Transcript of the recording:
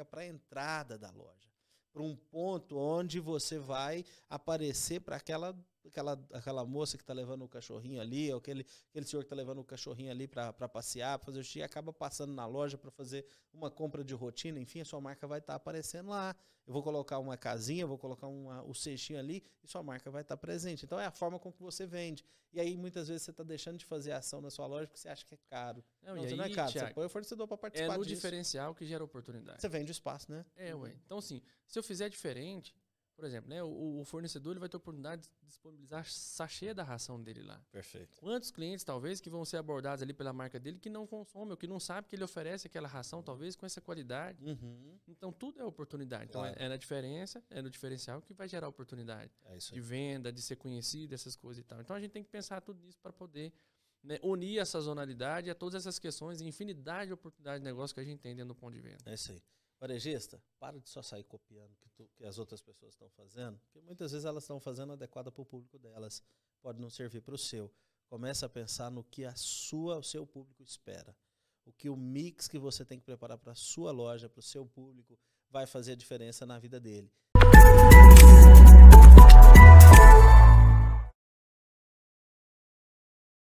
fica para a entrada da loja, para um ponto onde você vai aparecer para aquela aquela, aquela moça que está levando o cachorrinho ali, ou aquele, aquele senhor que está levando o cachorrinho ali para passear, para fazer o xixi, acaba passando na loja para fazer uma compra de rotina, enfim, a sua marca vai estar tá aparecendo lá. Eu vou colocar uma casinha, vou colocar uma, o cestinho ali e sua marca vai estar tá presente. Então é a forma com que você vende. E aí muitas vezes você está deixando de fazer ação na sua loja porque você acha que é caro. Não, não, e aí, não é caro, Thiago, você põe o fornecedor para participar É o diferencial que gera oportunidade. Você vende o espaço, né? É, ué. Então assim, se eu fizer diferente, por exemplo, né, o, o, fornecedor ele vai ter a oportunidade de disponibilizar sachê da ração dele lá. Perfeito. Quantos clientes, talvez, que vão ser abordados ali pela marca dele que não consomem, ou que não sabe que ele oferece aquela ração, talvez, com essa qualidade. Uhum. Então, tudo é oportunidade. Então, claro. Então, é, é, na diferença, é no diferencial que vai gerar oportunidade. É de venda, de ser conhecido, essas coisas e tal. Então, a gente tem que pensar tudo nisso para poder né, unir a sazonalidade a todas essas questões e infinidade de oportunidades de negócio que a gente tem dentro do ponto de venda. É isso aí. Varejista, para de só sair copiando o que, que as outras pessoas estão fazendo, porque muitas vezes elas estão fazendo adequada para o público delas, pode não servir para o seu. Começa a pensar no que a sua, o seu público espera. O que o mix que você tem que preparar para a sua loja, para o seu público, vai fazer a diferença na vida dele.